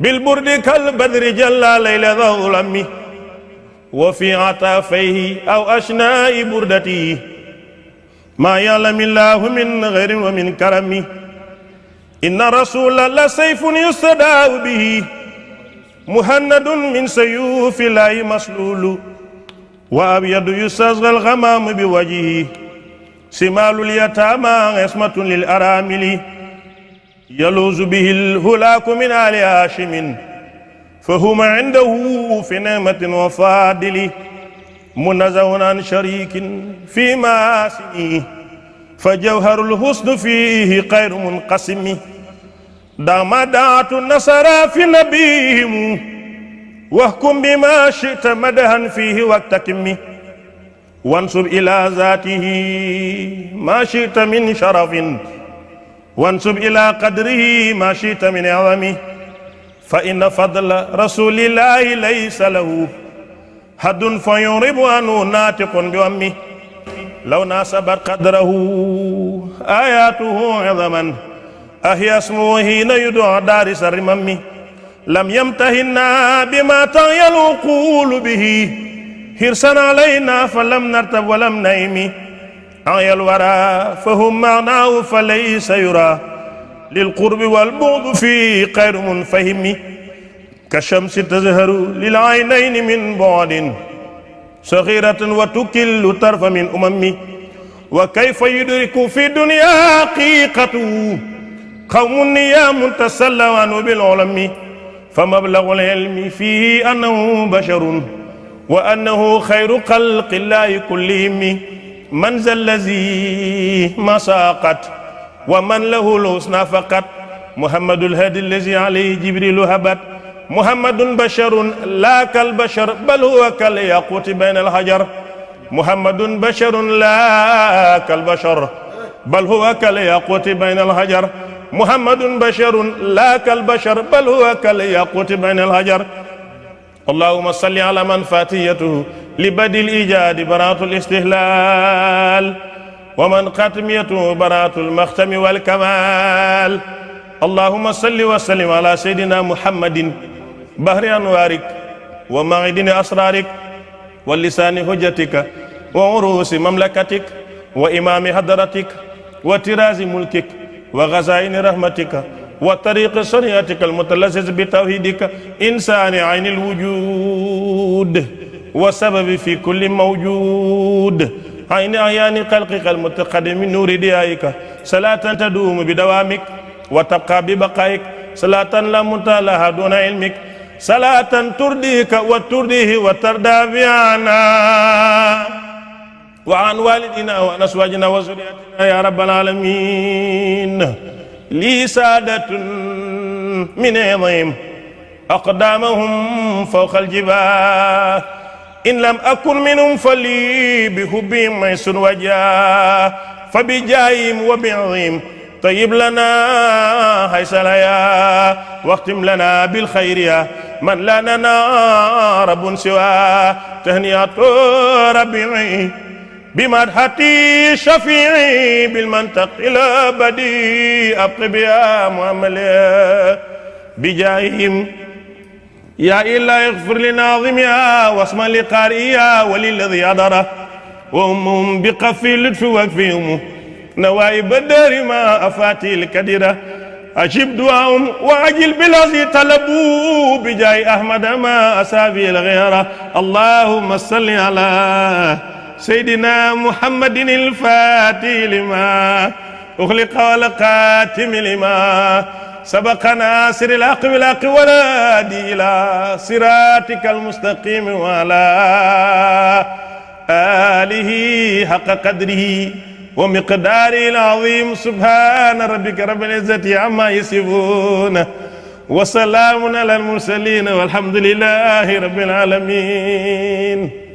بالبرد كالبدر جلى ليل ذو وفي عطافيه أو أشناء بردته ما يعلم الله من غير ومن كرمه إن رسول الله سيف يستدعى به مهند من سيوف الله مسلول وأبيض يستسغى الغمام بوجهه سمال اليتامى عصمة للأرامل يلوز به الهلاك من آل هاشم فهما عنده في نعمة وفادل منزه عن شريك في ماسمه فجوهر الحسن فيه غير منقسم دام دعت النصر في نبيهم واحكم بما شئت مدها فيه واكتكم وانصب إلى ذاته ما شئت من شرف وانسب إلى قدره ما شئت من عظمه فإن فضل رسول الله ليس له حد فيرب أنه ناطق بأمه لو ناسبت قدره آياته عظما أهي اسمه حين يدعى دارس الرمم لم يمتهنا بما تغيل العقول به حرصا علينا فلم نرتب ولم نيمي أعيا الورى فهم معناه فليس يرى للقرب والبعد في من فهم كالشمس تزهر للعينين من بعد صغيرة وتكل طرف من أمم وكيف يدرك في الدنيا حقيقته قوم نيام تسلوا بالعلم فمبلغ العلم فيه أنه بشر وأنه خير خلق الله كلهم من ذا الذي ما ساقت ومن له الحسنى فقط محمد الهادي الذي عليه جبريل هبت محمد بشر لا كالبشر بل هو كالياقوت بين الحجر محمد بشر لا كالبشر بل هو كالياقوت بين الحجر محمد بشر لا كالبشر بل هو كالياقوت بين الحجر اللهم صل على من فاتيته لبدء الإيجاد براءة الاستهلال ومن ختميته براءة المختم والكمال اللهم صل وسلم على سيدنا محمد بحر أنوارك ومعدن أسرارك واللسان حجتك وعروس مملكتك وإمام حضرتك وتراز ملكك وغزائن رحمتك وطريق شريعتك المتلذذ بتوحيدك إنسان عين الوجود وسبب في كل موجود عين عيان خلقك المتقدم من نور ديائك صلاة تدوم بدوامك وتبقى ببقائك صلاة لا منتهى لها دون علمك صلاة ترديك وترديه وتردى بنا وعن والدنا وعن أزواجنا وزرياتنا يا رب العالمين لي سادة من عظيم أقدامهم فوق الجبال إن لم أكن منهم فلي بحبهم ميس وجا فبجايم وبعظيم طيب لنا حيث الحياة واختم لنا بالخير يا من لا لنا رب سوى تهنية ربيعي بمدحتي شفيعي بالمنطق إلى بدي أبقي بها مؤملة بجايم يا إلا اغفر لناظمها واسما لقارئها وللذي أدره وأمهم بقفي لطف وقفهم نوائب الدار ما أفاتي الكدرة أجب دعاهم وأجل بالذي طلبوا بجاي أحمد ما أسافي الغيرة اللهم صل على سيدنا محمد الفاتي لما أخلق ولقاتم لما سبقنا سر الحق بالحق ونادي إلى صراطك المستقيم وعلى آله حق قدره ومقداره العظيم سبحان ربك رب العزة عما يصفون وسلام على المرسلين والحمد لله رب العالمين